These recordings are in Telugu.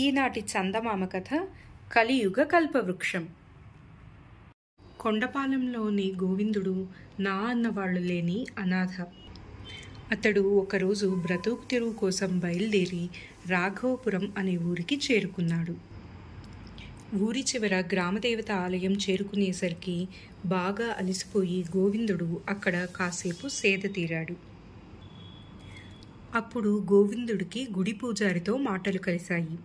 ఈనాటి చందమామ కథ కలియుగ కల్పవృక్షం కొండపాలెంలోని గోవిందుడు నా అన్నవాళ్ళు లేని అనాథ అతడు ఒకరోజు బ్రతుకు తెరువు కోసం బయలుదేరి రాఘవపురం అనే ఊరికి చేరుకున్నాడు ఊరి చివర గ్రామదేవత ఆలయం చేరుకునేసరికి బాగా అలసిపోయి గోవిందుడు అక్కడ కాసేపు సేద తీరాడు అప్పుడు గోవిందుడికి గుడి పూజారితో మాటలు కలిశాయి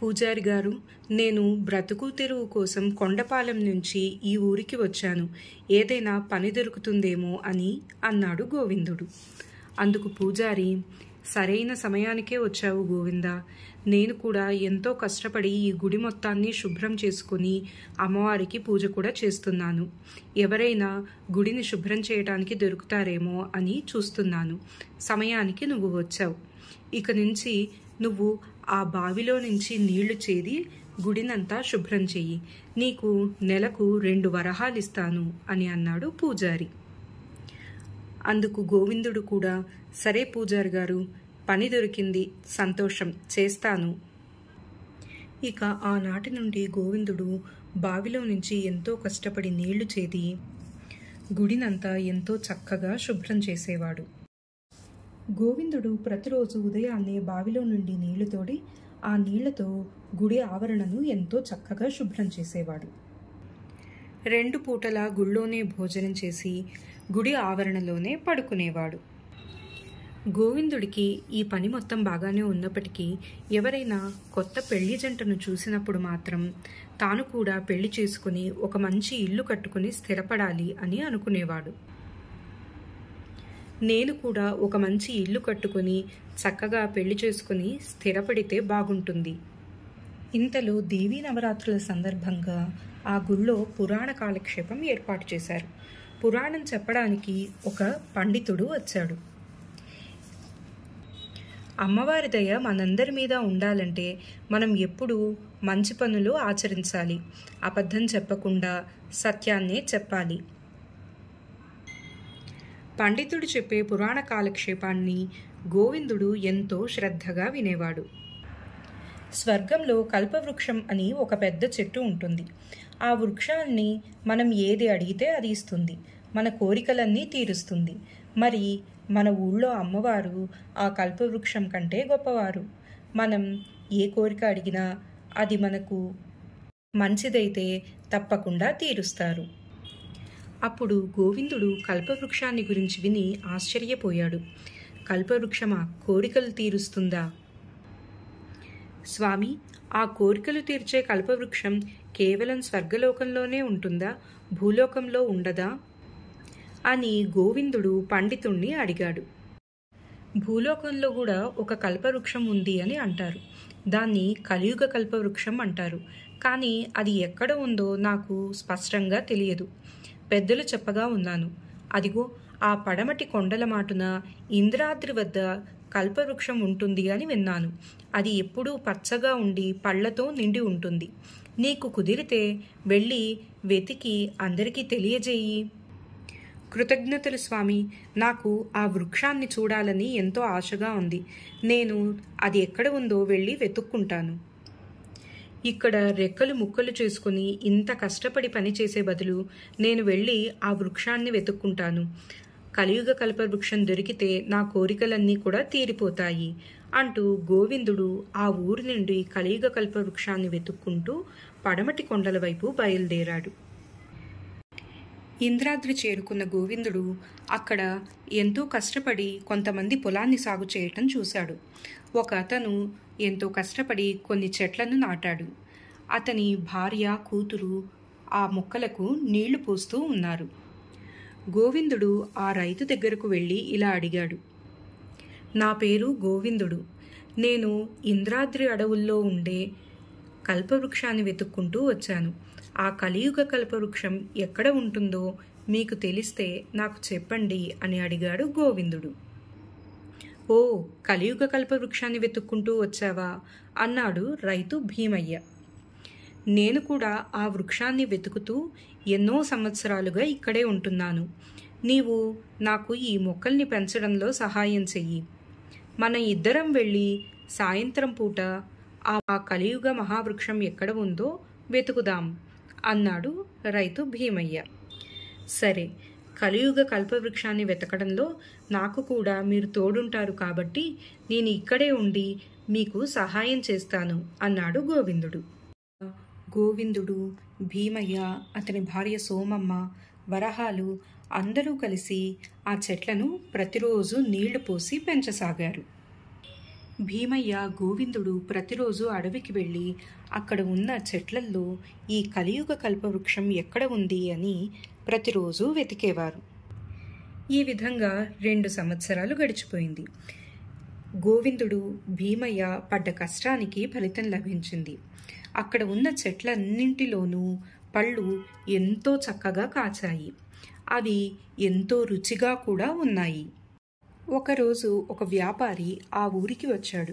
పూజారి గారు నేను బ్రతుకు తెరువు కోసం కొండపాలెం నుంచి ఈ ఊరికి వచ్చాను ఏదైనా పని దొరుకుతుందేమో అని అన్నాడు గోవిందుడు అందుకు పూజారి సరైన సమయానికే వచ్చావు గోవింద నేను కూడా ఎంతో కష్టపడి ఈ గుడి మొత్తాన్ని శుభ్రం చేసుకుని అమ్మవారికి పూజ కూడా చేస్తున్నాను ఎవరైనా గుడిని శుభ్రం చేయడానికి దొరుకుతారేమో అని చూస్తున్నాను సమయానికి నువ్వు వచ్చావు ఇక నుంచి నువ్వు ఆ బావిలో నుంచి నీళ్లు చేది గుడినంతా శుభ్రం చెయ్యి నీకు నెలకు రెండు వరహాలు ఇస్తాను అని అన్నాడు పూజారి అందుకు గోవిందుడు కూడా సరే పూజారి గారు పని దొరికింది సంతోషం చేస్తాను ఇక ఆనాటి నుండి గోవిందుడు బావిలో నుంచి ఎంతో కష్టపడి నీళ్లు చేది గుడినంతా ఎంతో చక్కగా శుభ్రం చేసేవాడు గోవిందుడు ప్రతిరోజు ఉదయాన్నే బావిలో నుండి నీళ్లు తోడి ఆ నీళ్లతో గుడి ఆవరణను ఎంతో చక్కగా శుభ్రం చేసేవాడు రెండు పూటలా గుళ్ళోనే భోజనం చేసి గుడి ఆవరణలోనే పడుకునేవాడు గోవిందుడికి ఈ పని మొత్తం బాగానే ఉన్నప్పటికీ ఎవరైనా కొత్త పెళ్లి జంటను చూసినప్పుడు మాత్రం తాను కూడా పెళ్లి చేసుకుని ఒక మంచి ఇల్లు కట్టుకుని స్థిరపడాలి అని అనుకునేవాడు నేను కూడా ఒక మంచి ఇల్లు కట్టుకుని చక్కగా పెళ్లి చేసుకుని స్థిరపడితే బాగుంటుంది ఇంతలో దేవీ నవరాత్రుల సందర్భంగా ఆ గుళ్ళో పురాణ కాలక్షేపం ఏర్పాటు చేశారు పురాణం చెప్పడానికి ఒక పండితుడు వచ్చాడు అమ్మవారి దయ మనందరి మీద ఉండాలంటే మనం ఎప్పుడూ మంచి పనులు ఆచరించాలి అబద్ధం చెప్పకుండా సత్యాన్నే చెప్పాలి పండితుడు చెప్పే పురాణ కాలక్షేపాన్ని గోవిందుడు ఎంతో శ్రద్ధగా వినేవాడు స్వర్గంలో కల్పవృక్షం అని ఒక పెద్ద చెట్టు ఉంటుంది ఆ వృక్షాన్ని మనం ఏది అడిగితే అది ఇస్తుంది మన కోరికలన్నీ తీరుస్తుంది మరి మన ఊళ్ళో అమ్మవారు ఆ కల్పవృక్షం కంటే గొప్పవారు మనం ఏ కోరిక అడిగినా అది మనకు మంచిదైతే తప్పకుండా తీరుస్తారు అప్పుడు గోవిందుడు కల్పవృక్షాన్ని గురించి విని ఆశ్చర్యపోయాడు కల్పవృక్షమా కోరికలు తీరుస్తుందా స్వామి ఆ కోరికలు తీర్చే కల్పవృక్షం కేవలం స్వర్గలోకంలోనే ఉంటుందా భూలోకంలో ఉండదా అని గోవిందుడు పండితుణ్ణి అడిగాడు భూలోకంలో కూడా ఒక కల్పవృక్షం ఉంది అని అంటారు దాన్ని కలియుగ కల్పవృక్షం అంటారు కానీ అది ఎక్కడ ఉందో నాకు స్పష్టంగా తెలియదు పెద్దలు చెప్పగా ఉన్నాను అదిగో ఆ పడమటి కొండల మాటున ఇంద్రాద్రి వద్ద కల్పవృక్షం ఉంటుంది అని విన్నాను అది ఎప్పుడూ పచ్చగా ఉండి పళ్లతో నిండి ఉంటుంది నీకు కుదిరితే వెళ్ళి వెతికి అందరికీ తెలియజేయి కృతజ్ఞతలు స్వామి నాకు ఆ వృక్షాన్ని చూడాలని ఎంతో ఆశగా ఉంది నేను అది ఎక్కడ ఉందో వెళ్ళి వెతుక్కుంటాను ఇక్కడ రెక్కలు ముక్కలు చేసుకుని ఇంత కష్టపడి పని చేసే బదులు నేను వెళ్ళి ఆ వృక్షాన్ని వెతుక్కుంటాను కలియుగ వృక్షం దొరికితే నా కోరికలన్నీ కూడా తీరిపోతాయి అంటూ గోవిందుడు ఆ ఊరి నుండి కలియుగ వృక్షాన్ని వెతుక్కుంటూ పడమటి కొండల వైపు బయలుదేరాడు ఇంద్రాద్రి చేరుకున్న గోవిందుడు అక్కడ ఎంతో కష్టపడి కొంతమంది పొలాన్ని సాగు చేయటం చూశాడు ఒక అతను ఎంతో కష్టపడి కొన్ని చెట్లను నాటాడు అతని భార్య కూతురు ఆ మొక్కలకు నీళ్లు పోస్తూ ఉన్నారు గోవిందుడు ఆ రైతు దగ్గరకు వెళ్ళి ఇలా అడిగాడు నా పేరు గోవిందుడు నేను ఇంద్రాద్రి అడవుల్లో ఉండే కల్పవృక్షాన్ని వెతుక్కుంటూ వచ్చాను ఆ కలియుగ కల్పవృక్షం ఎక్కడ ఉంటుందో మీకు తెలిస్తే నాకు చెప్పండి అని అడిగాడు గోవిందుడు ఓ కలియుగ కల్పవృక్షాన్ని వెతుక్కుంటూ వచ్చావా అన్నాడు రైతు భీమయ్య నేను కూడా ఆ వృక్షాన్ని వెతుకుతూ ఎన్నో సంవత్సరాలుగా ఇక్కడే ఉంటున్నాను నీవు నాకు ఈ మొక్కల్ని పెంచడంలో సహాయం చెయ్యి మన ఇద్దరం వెళ్ళి సాయంత్రం పూట ఆ కలియుగ మహావృక్షం ఎక్కడ ఉందో వెతుకుదాం అన్నాడు రైతు భీమయ్య సరే కలియుగ కల్పవృక్షాన్ని వెతకడంలో నాకు కూడా మీరు తోడుంటారు కాబట్టి నేను ఇక్కడే ఉండి మీకు సహాయం చేస్తాను అన్నాడు గోవిందుడు గోవిందుడు భీమయ్య అతని భార్య సోమమ్మ వరహాలు అందరూ కలిసి ఆ చెట్లను ప్రతిరోజు నీళ్లు పోసి పెంచసాగారు భీమయ్య గోవిందుడు ప్రతిరోజు అడవికి వెళ్ళి అక్కడ ఉన్న చెట్లల్లో ఈ కలియుగ కల్పవృక్షం ఎక్కడ ఉంది అని ప్రతిరోజు వెతికేవారు ఈ విధంగా రెండు సంవత్సరాలు గడిచిపోయింది గోవిందుడు భీమయ్య పడ్డ కష్టానికి ఫలితం లభించింది అక్కడ ఉన్న చెట్లన్నింటిలోనూ పళ్ళు ఎంతో చక్కగా కాచాయి అవి ఎంతో రుచిగా కూడా ఉన్నాయి ఒకరోజు ఒక వ్యాపారి ఆ ఊరికి వచ్చాడు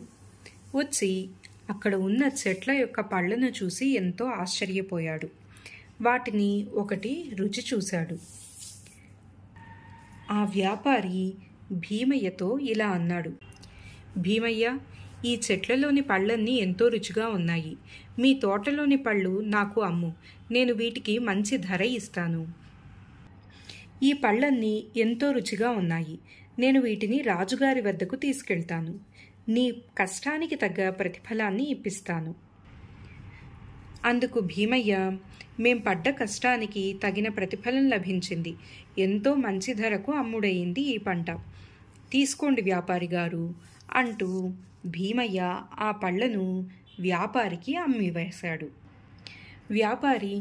వచ్చి అక్కడ ఉన్న చెట్ల యొక్క పళ్ళను చూసి ఎంతో ఆశ్చర్యపోయాడు వాటిని ఒకటి రుచి చూశాడు ఆ వ్యాపారి భీమయ్యతో ఇలా అన్నాడు భీమయ్య ఈ చెట్లలోని పళ్ళన్నీ ఎంతో రుచిగా ఉన్నాయి మీ తోటలోని పళ్ళు నాకు అమ్ము నేను వీటికి మంచి ధర ఇస్తాను ఈ పళ్ళన్నీ ఎంతో రుచిగా ఉన్నాయి నేను వీటిని రాజుగారి వద్దకు తీసుకెళ్తాను నీ కష్టానికి తగ్గ ప్రతిఫలాన్ని ఇప్పిస్తాను అందుకు భీమయ్య మేం పడ్డ కష్టానికి తగిన ప్రతిఫలం లభించింది ఎంతో మంచి ధరకు అమ్ముడయింది ఈ పంట తీసుకోండి వ్యాపారి గారు అంటూ భీమయ్య ఆ పళ్ళను వ్యాపారికి అమ్మివేశాడు వ్యాపారి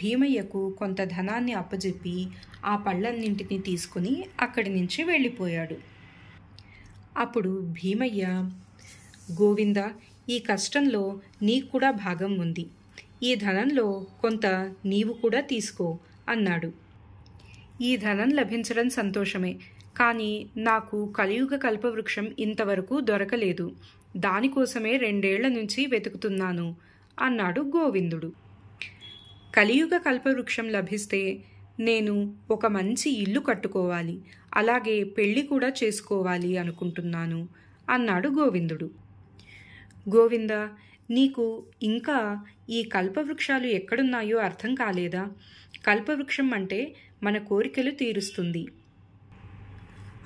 భీమయ్యకు కొంత ధనాన్ని అప్పజెప్పి ఆ పళ్ళన్నింటినీ తీసుకుని అక్కడి నుంచి వెళ్ళిపోయాడు అప్పుడు భీమయ్య గోవింద ఈ కష్టంలో నీకు కూడా భాగం ఉంది ఈ ధనంలో కొంత నీవు కూడా తీసుకో అన్నాడు ఈ ధనం లభించడం సంతోషమే కానీ నాకు కలియుగ కల్పవృక్షం ఇంతవరకు దొరకలేదు దానికోసమే రెండేళ్ల నుంచి వెతుకుతున్నాను అన్నాడు గోవిందుడు కలియుగ కల్పవృక్షం లభిస్తే నేను ఒక మంచి ఇల్లు కట్టుకోవాలి అలాగే పెళ్ళి కూడా చేసుకోవాలి అనుకుంటున్నాను అన్నాడు గోవిందుడు గోవింద నీకు ఇంకా ఈ కల్పవృక్షాలు ఎక్కడున్నాయో అర్థం కాలేదా కల్పవృక్షం అంటే మన కోరికలు తీరుస్తుంది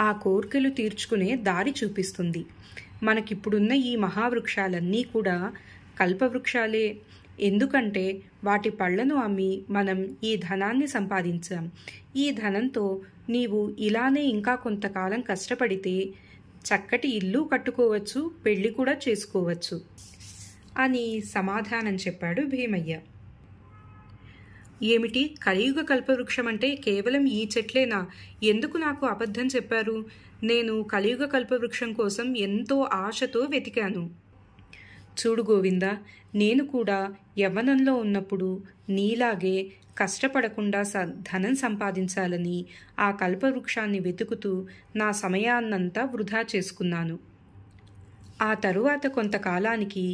ఆ కోరికలు తీర్చుకునే దారి చూపిస్తుంది మనకిప్పుడున్న ఈ మహావృక్షాలన్నీ కూడా కల్పవృక్షాలే ఎందుకంటే వాటి పళ్లను అమ్మి మనం ఈ ధనాన్ని సంపాదించాం ఈ ధనంతో నీవు ఇలానే ఇంకా కొంతకాలం కష్టపడితే చక్కటి ఇల్లు కట్టుకోవచ్చు పెళ్లి కూడా చేసుకోవచ్చు అని సమాధానం చెప్పాడు భీమయ్య ఏమిటి కలియుగ కల్పవృక్షం అంటే కేవలం ఈ చెట్లేనా ఎందుకు నాకు అబద్ధం చెప్పారు నేను కలియుగ కల్పవృక్షం కోసం ఎంతో ఆశతో వెతికాను చూడు గోవింద నేను కూడా యవ్వనంలో ఉన్నప్పుడు నీలాగే కష్టపడకుండా స ధనం సంపాదించాలని ఆ కల్పవృక్షాన్ని వెతుకుతూ నా సమయాన్నంతా వృధా చేసుకున్నాను ఆ తరువాత కొంతకాలానికి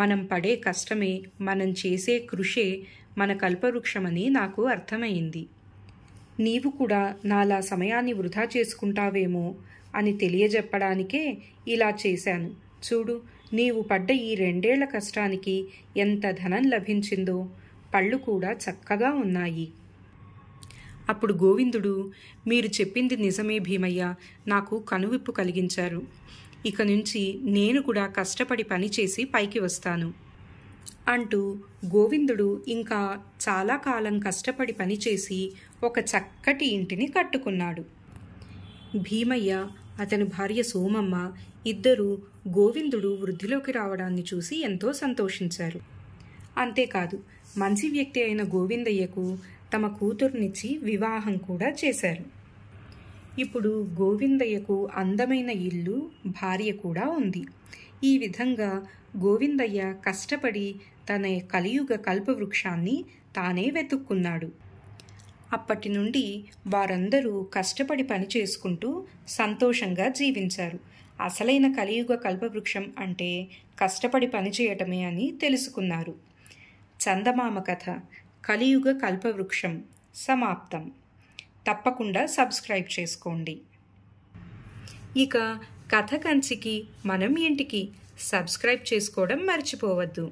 మనం పడే కష్టమే మనం చేసే కృషే మన కల్పవృక్షమని నాకు అర్థమైంది నీవు కూడా నాలా సమయాన్ని వృధా చేసుకుంటావేమో అని తెలియజెప్పడానికే ఇలా చేశాను చూడు నీవు పడ్డ ఈ రెండేళ్ల కష్టానికి ఎంత ధనం లభించిందో పళ్ళు కూడా చక్కగా ఉన్నాయి అప్పుడు గోవిందుడు మీరు చెప్పింది నిజమే భీమయ్య నాకు కనువిప్పు కలిగించారు ఇక నుంచి నేను కూడా కష్టపడి పనిచేసి పైకి వస్తాను అంటూ గోవిందుడు ఇంకా చాలా కాలం కష్టపడి పనిచేసి ఒక చక్కటి ఇంటిని కట్టుకున్నాడు భీమయ్య అతని భార్య సోమమ్మ ఇద్దరూ గోవిందుడు వృద్ధిలోకి రావడాన్ని చూసి ఎంతో సంతోషించారు అంతేకాదు మంచి వ్యక్తి అయిన గోవిందయ్యకు తమ కూతుర్నిచ్చి వివాహం కూడా చేశారు ఇప్పుడు గోవిందయ్యకు అందమైన ఇల్లు భార్య కూడా ఉంది ఈ విధంగా గోవిందయ్య కష్టపడి తన కలియుగ కల్పవృక్షాన్ని తానే వెతుక్కున్నాడు అప్పటి నుండి వారందరూ కష్టపడి పని చేసుకుంటూ సంతోషంగా జీవించారు అసలైన కలియుగ కల్పవృక్షం అంటే కష్టపడి పనిచేయటమే అని తెలుసుకున్నారు చందమామ కథ కలియుగ కల్పవృక్షం సమాప్తం తప్పకుండా సబ్స్క్రైబ్ చేసుకోండి ఇక కథ కంచికి మనం ఇంటికి సబ్స్క్రైబ్ చేసుకోవడం మర్చిపోవద్దు